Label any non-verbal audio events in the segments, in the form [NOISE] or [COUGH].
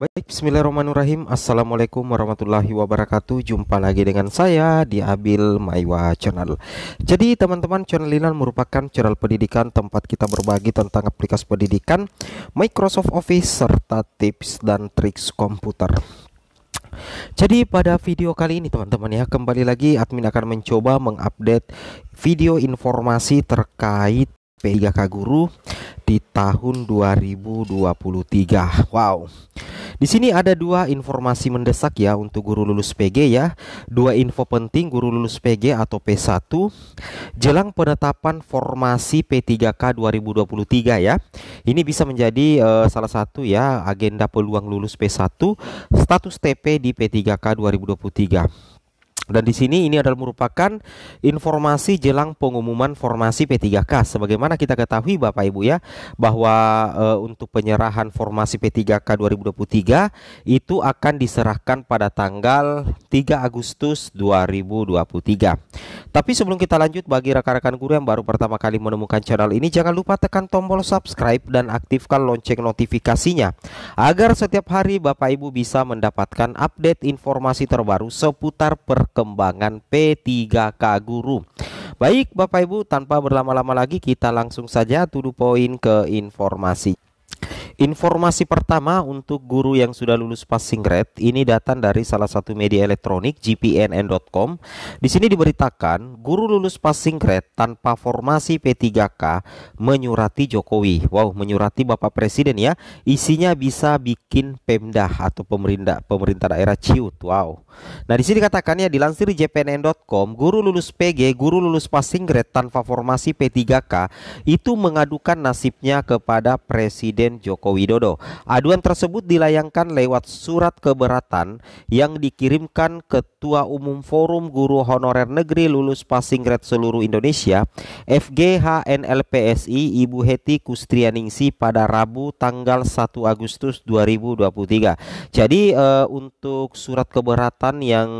Baik, bismillahirrahmanirrahim. Assalamualaikum warahmatullahi wabarakatuh. Jumpa lagi dengan saya di Abil Maiwa Channel. Jadi, teman-teman, channel ini merupakan channel pendidikan tempat kita berbagi tentang aplikasi pendidikan, Microsoft Office, serta tips dan triks komputer. Jadi pada video kali ini teman-teman ya kembali lagi admin akan mencoba mengupdate video informasi terkait P3K Guru di tahun 2023. Wow. Di sini ada dua informasi mendesak ya untuk guru lulus PG ya. Dua info penting guru lulus PG atau P1 jelang penetapan formasi P3K 2023 ya. Ini bisa menjadi uh, salah satu ya agenda peluang lulus P1 status TP di P3K 2023. Dan di sini ini adalah merupakan informasi jelang pengumuman formasi P3K. Sebagaimana kita ketahui Bapak Ibu ya, bahwa e, untuk penyerahan formasi P3K 2023 itu akan diserahkan pada tanggal 3 Agustus 2023. Tapi sebelum kita lanjut bagi rekan-rekan guru yang baru pertama kali menemukan channel ini jangan lupa tekan tombol subscribe dan aktifkan lonceng notifikasinya agar setiap hari Bapak Ibu bisa mendapatkan update informasi terbaru seputar perkembangan perkembangan P3K Guru. Baik Bapak Ibu, tanpa berlama-lama lagi kita langsung saja tuduh poin ke informasi. Informasi pertama untuk guru yang sudah lulus passing grade ini datang dari salah satu media elektronik gpnn.com. Di sini diberitakan guru lulus passing grade tanpa formasi P3K menyurati Jokowi. Wow, menyurati Bapak Presiden ya. Isinya bisa bikin Pemda atau pemerintah pemerintah daerah ciut. Wow. Nah, di sini dikatakannya dilansir jpnn.com, guru lulus PG, guru lulus passing grade tanpa formasi P3K itu mengadukan nasibnya kepada Presiden Jokowi. Widodo. Aduan tersebut dilayangkan lewat surat keberatan yang dikirimkan Ketua Umum Forum Guru Honorer Negeri Lulus Passing Grade Seluruh Indonesia FGHNLPSI Ibu Heti Kustrianingsi pada Rabu tanggal 1 Agustus 2023. Jadi uh, untuk surat keberatan yang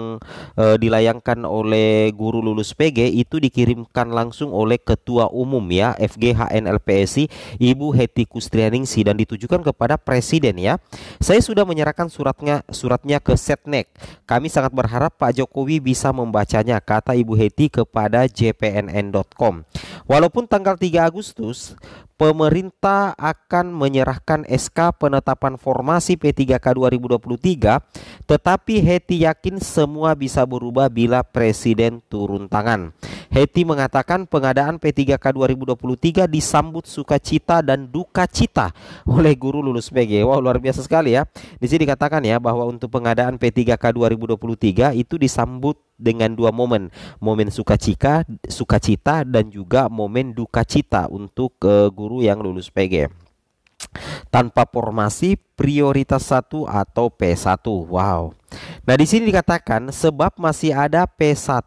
uh, dilayangkan oleh guru lulus PG itu dikirimkan langsung oleh Ketua Umum ya FGHNLPSI Ibu Heti Kustrianingsi dan ditujukan ditujukan kepada presiden ya. Saya sudah menyerahkan suratnya suratnya ke Setnek. Kami sangat berharap Pak Jokowi bisa membacanya, kata Ibu Heti kepada jpnn.com. Walaupun tanggal 3 Agustus pemerintah akan menyerahkan SK penetapan formasi P3K 2023, tetapi Heti yakin semua bisa berubah bila presiden turun tangan. Heti mengatakan pengadaan P3K 2023 disambut sukacita dan duka cita [LAUGHS] oleh guru lulus PG. Wah wow, luar biasa sekali ya. Di sini dikatakan ya bahwa untuk pengadaan P3K 2023 itu disambut dengan dua momen, momen sukacita, sukacita dan juga momen duka cita untuk uh, guru yang lulus PG tanpa formasi prioritas 1 atau P1. Wow. Nah, di sini dikatakan sebab masih ada P1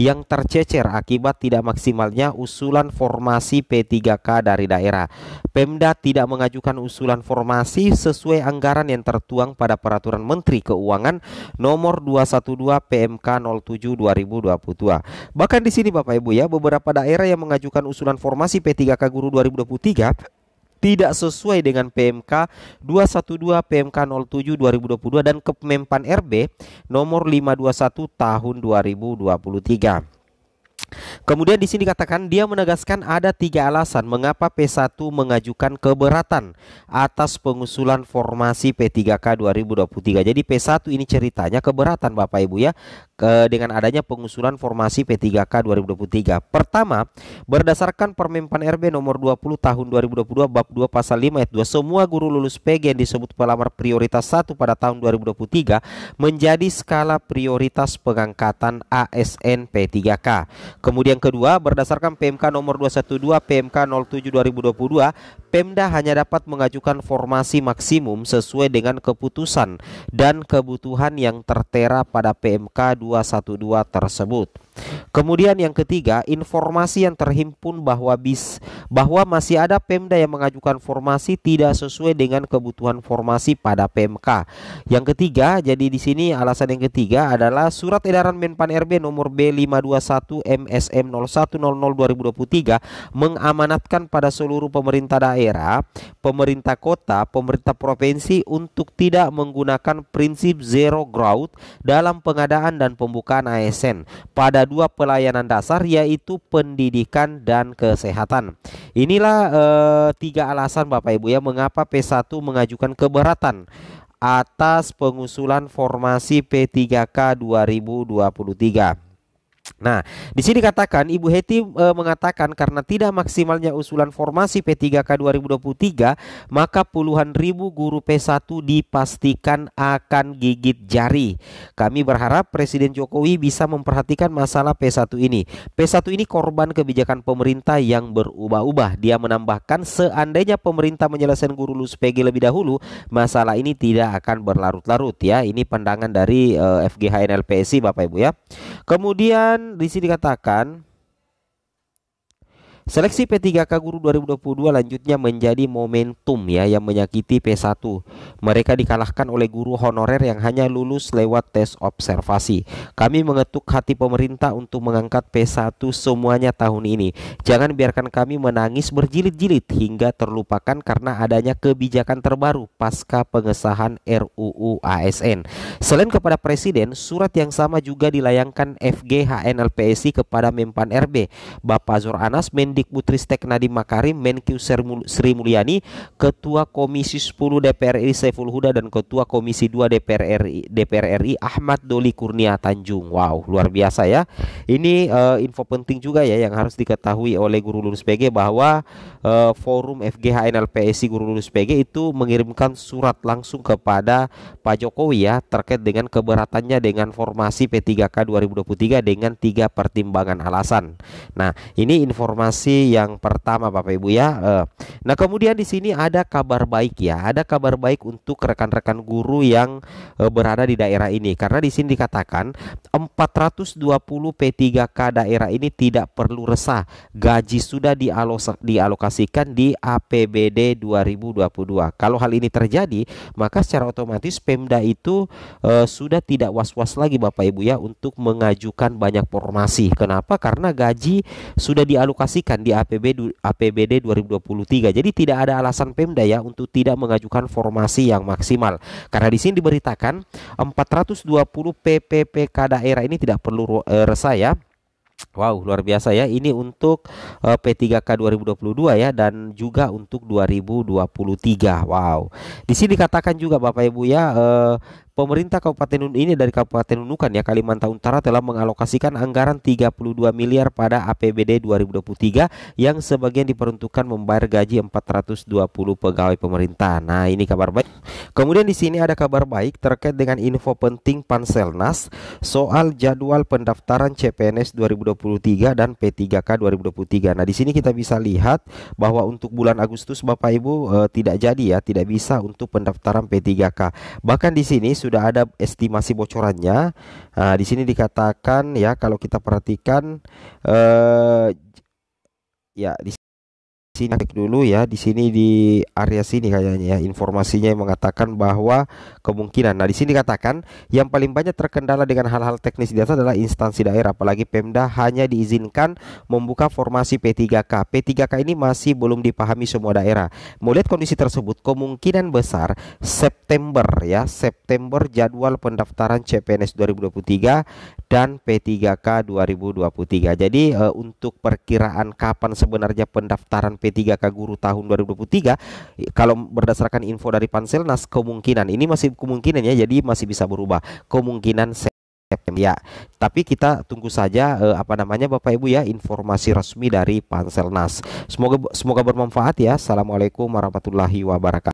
yang tercecer akibat tidak maksimalnya usulan formasi P3K dari daerah. Pemda tidak mengajukan usulan formasi sesuai anggaran yang tertuang pada peraturan Menteri Keuangan nomor 212 PMK 07 2022. Bahkan di sini Bapak Ibu ya, beberapa daerah yang mengajukan usulan formasi P3K guru 2023 tidak sesuai dengan PMK 212 PMK 07 2022 dan Kemenpan RB nomor 521 tahun 2023. Kemudian di sini dikatakan dia menegaskan ada tiga alasan mengapa P1 mengajukan keberatan atas pengusulan formasi P3K 2023. Jadi P1 ini ceritanya keberatan Bapak Ibu ya ke dengan adanya pengusulan formasi P3K 2023. Pertama, berdasarkan Permenpan RB nomor 20 tahun 2022 bab 2 pasal 5 ayat 2, semua guru lulus PG yang disebut pelamar prioritas 1 pada tahun 2023 menjadi skala prioritas pengangkatan ASN P3K. Kemudian kedua, berdasarkan PMK nomor 212 PMK 07 2022, Pemda hanya dapat mengajukan formasi maksimum sesuai dengan keputusan dan kebutuhan yang tertera pada PMK 212 tersebut. Kemudian yang ketiga, informasi yang terhimpun bahwa bis bahwa masih ada Pemda yang mengajukan formasi tidak sesuai dengan kebutuhan formasi pada PMK. Yang ketiga, jadi di sini alasan yang ketiga adalah surat edaran Menpan RB nomor B521 MSM 0100 2023 mengamanatkan pada seluruh pemerintah daerah daerah, pemerintah kota, pemerintah provinsi untuk tidak menggunakan prinsip zero growth dalam pengadaan dan pembukaan ASN pada dua pelayanan dasar yaitu pendidikan dan kesehatan. Inilah eh, tiga alasan Bapak Ibu ya mengapa P1 mengajukan keberatan atas pengusulan formasi P3K 2023. Nah, di sini katakan Ibu Heti e, eh, mengatakan karena tidak maksimalnya usulan formasi P3K 2023, maka puluhan ribu guru P1 dipastikan akan gigit jari. Kami berharap Presiden Jokowi bisa memperhatikan masalah P1 ini. P1 ini korban kebijakan pemerintah yang berubah-ubah. Dia menambahkan seandainya pemerintah menyelesaikan guru lulus PG lebih dahulu, masalah ini tidak akan berlarut-larut ya. Ini pandangan dari e, eh, FGHNLPSI Bapak Ibu ya. Kemudian Kemudian di sini dikatakan Seleksi P3K Guru 2022 lanjutnya menjadi momentum ya yang menyakiti P1. Mereka dikalahkan oleh guru honorer yang hanya lulus lewat tes observasi. Kami mengetuk hati pemerintah untuk mengangkat P1 semuanya tahun ini. Jangan biarkan kami menangis berjilid-jilid hingga terlupakan karena adanya kebijakan terbaru pasca pengesahan RUU ASN. Selain kepada Presiden, surat yang sama juga dilayangkan FGHNLPSI kepada Mempan RB, Bapak Zor Anas Men Mendikbudristek Nadiem Makarim, Menkyu Sri Mulyani, Ketua Komisi 10 DPR RI Saiful Huda dan Ketua Komisi 2 DPR RI DPR RI Ahmad Doli Kurnia Tanjung. Wow, luar biasa ya. Ini uh, info penting juga ya yang harus diketahui oleh guru lulus PG bahwa uh, forum FGHNLPSI LPSI guru lulus PG itu mengirimkan surat langsung kepada Pak Jokowi ya terkait dengan keberatannya dengan formasi P3K 2023 dengan tiga pertimbangan alasan. Nah, ini informasi informasi yang pertama Bapak Ibu ya. Eh, nah, kemudian di sini ada kabar baik ya. Ada kabar baik untuk rekan-rekan guru yang eh, berada di daerah ini karena di sini dikatakan 420 P3K daerah ini tidak perlu resah. Gaji sudah dialokasikan di APBD 2022. Kalau hal ini terjadi, maka secara otomatis Pemda itu eh, sudah tidak was-was lagi Bapak Ibu ya untuk mengajukan banyak formasi. Kenapa? Karena gaji sudah dialokasikan di APB APBD 2023. Jadi tidak ada alasan Pemda ya untuk tidak mengajukan formasi yang maksimal. Karena di sini diberitakan 420 PPPK daerah ini tidak perlu eh, resah ya. Wow, luar biasa ya. Ini untuk uh, P3K 2022 ya dan juga untuk 2023. Wow. Di sini dikatakan juga Bapak Ibu ya uh, Pemerintah Kabupaten Nun ini dari Kabupaten Nunukan ya Kalimantan Utara telah mengalokasikan anggaran 32 miliar pada APBD 2023 yang sebagian diperuntukkan membayar gaji 420 pegawai pemerintah. Nah, ini kabar baik. Kemudian di sini ada kabar baik terkait dengan info penting Panselnas soal jadwal pendaftaran CPNS 2023 dan P3K 2023. Nah, di sini kita bisa lihat bahwa untuk bulan Agustus Bapak Ibu eh, tidak jadi ya, tidak bisa untuk pendaftaran P3K. Bahkan di sini sudah ada estimasi bocorannya. Nah, di sini dikatakan ya kalau kita perhatikan eh ya di sini klik dulu ya di sini di area sini kayaknya ya informasinya yang mengatakan bahwa kemungkinan nah di sini dikatakan yang paling banyak terkendala dengan hal-hal teknis di atas adalah instansi daerah apalagi Pemda hanya diizinkan membuka formasi P3K P3K ini masih belum dipahami semua daerah melihat kondisi tersebut kemungkinan besar September ya September jadwal pendaftaran CPNS 2023 dan P3K 2023 jadi e, untuk perkiraan kapan sebenarnya pendaftaran P3K Guru tahun 2023 kalau berdasarkan info dari Panselnas kemungkinan ini masih kemungkinan ya jadi masih bisa berubah kemungkinan ya. Tapi kita tunggu saja eh, apa namanya Bapak Ibu ya informasi resmi dari Panselnas. Semoga semoga bermanfaat ya. Assalamualaikum warahmatullahi wabarakatuh.